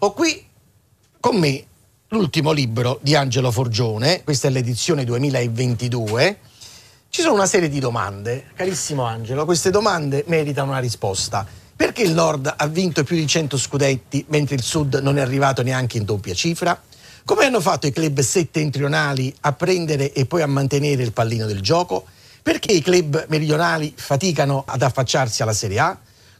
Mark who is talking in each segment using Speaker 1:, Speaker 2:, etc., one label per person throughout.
Speaker 1: Ho qui con me l'ultimo libro di Angelo Forgione, questa è l'edizione 2022. Ci sono una serie di domande, carissimo Angelo, queste domande meritano una risposta. Perché il Nord ha vinto più di 100 scudetti mentre il Sud non è arrivato neanche in doppia cifra? Come hanno fatto i club settentrionali a prendere e poi a mantenere il pallino del gioco? Perché i club meridionali faticano ad affacciarsi alla Serie A?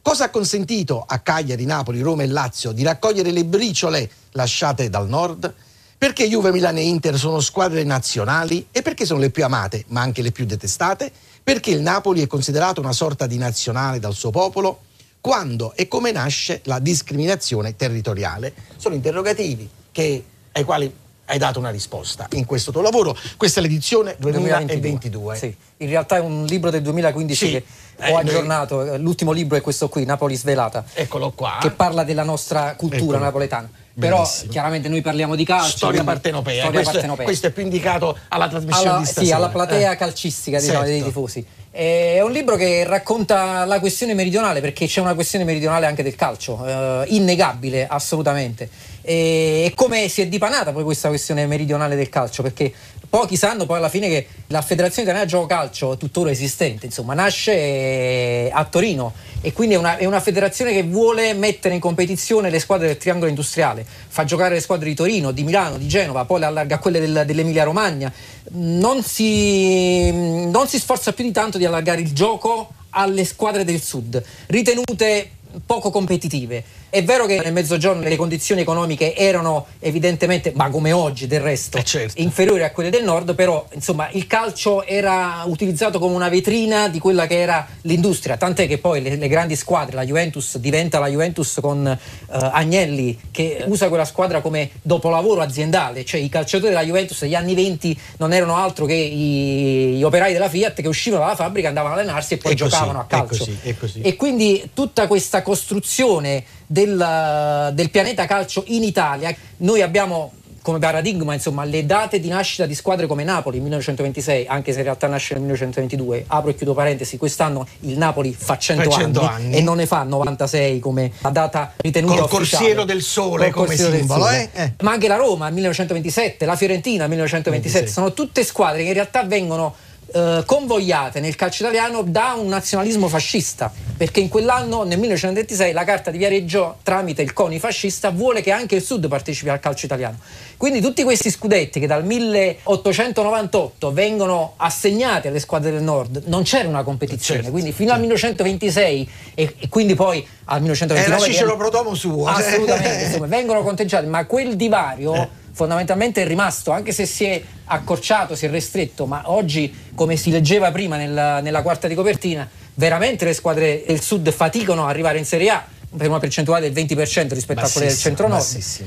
Speaker 1: Cosa ha consentito a Cagliari, Napoli, Roma e Lazio di raccogliere le briciole lasciate dal nord? Perché Juve, Milano e Inter sono squadre nazionali e perché sono le più amate, ma anche le più detestate? Perché il Napoli è considerato una sorta di nazionale dal suo popolo? Quando e come nasce la discriminazione territoriale? Sono interrogativi che, ai quali hai dato una risposta in questo tuo lavoro. Questa è l'edizione 2022. 2022. Sì. In realtà è un libro del 2015 sì. che eh, ho eh. aggiornato.
Speaker 2: Noi... L'ultimo libro è questo qui, Napoli svelata.
Speaker 1: Eccolo qua. Che
Speaker 2: parla della nostra cultura Eccolo. napoletana. Però chiaramente noi parliamo di calcio. Storia partenopea. Storia questo, partenopea. Questo è più indicato alla trasmissione alla, di stasera. Sì, alla eh. platea eh. calcistica diciamo, certo. dei tifosi. È un libro che racconta la questione meridionale perché c'è una questione meridionale anche del calcio, eh, innegabile assolutamente. E come si è dipanata poi questa questione meridionale del calcio? Perché pochi sanno poi alla fine che la Federazione Italiana Gioco Calcio è tuttora esistente, insomma, nasce eh, a Torino e quindi è una, è una, federazione che vuole mettere in competizione le squadre del triangolo industriale, fa giocare le squadre di Torino, di Milano, di Genova, poi le allarga a quelle del, dell'Emilia Romagna, non si, non si sforza più di tanto di allargare il gioco alle squadre del sud, ritenute poco competitive. È vero che nel mezzogiorno le condizioni economiche erano evidentemente, ma come oggi del resto, eh certo. inferiori a quelle del nord, però insomma il calcio era utilizzato come una vetrina di quella che era l'industria, tant'è che poi le, le grandi squadre, la Juventus diventa la Juventus con eh, Agnelli che usa quella squadra come dopolavoro aziendale, cioè i calciatori della Juventus negli anni 20 non erano altro che i, gli operai della Fiat che uscivano dalla fabbrica, andavano a allenarsi e poi e giocavano così, a calcio. E, così, e quindi tutta questa questa costruzione del, del pianeta calcio in Italia, noi abbiamo come paradigma insomma, le date di nascita di squadre come Napoli 1926, anche se in realtà nasce nel 1922, apro e chiudo parentesi, quest'anno il Napoli fa 100, 100 anni, anni, e non ne fa 96 come la data ritenuta Col ufficiale. corsiero del sole Col come simbolo, sole. Eh? eh? Ma anche la Roma 1927, la Fiorentina 1927, 26. sono tutte squadre che in realtà vengono eh, convogliate nel calcio italiano da un nazionalismo fascista, perché in quell'anno, nel 1926, la Carta di Viareggio, tramite il CONI fascista, vuole che anche il Sud partecipi al calcio italiano. Quindi tutti questi scudetti che dal 1898 vengono assegnati alle squadre del Nord, non c'era una competizione, certo, quindi fino certo. al 1926 e, e, quindi poi al 1929... Era eh, Cicero Protomo
Speaker 1: suo. Eh. Assolutamente, insomma,
Speaker 2: vengono conteggiati, ma quel divario fondamentalmente è rimasto, anche se si è accorciato, si è restretto, ma oggi, come si leggeva prima nella, nella quarta di copertina, veramente le squadre del sud faticano a arrivare in Serie A per una percentuale del 20% rispetto a quelle del centro-nord,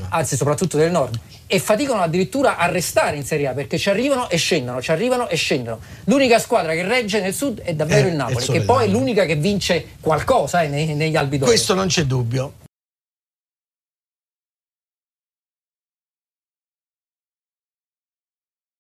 Speaker 2: anzi soprattutto del nord, e faticano addirittura a restare in Serie A perché ci arrivano e scendono, ci arrivano e scendono. L'unica squadra che regge nel sud è davvero eh, il Napoli, che poi è l'unica che
Speaker 1: vince qualcosa eh, nei, negli albi Questo non c'è dubbio.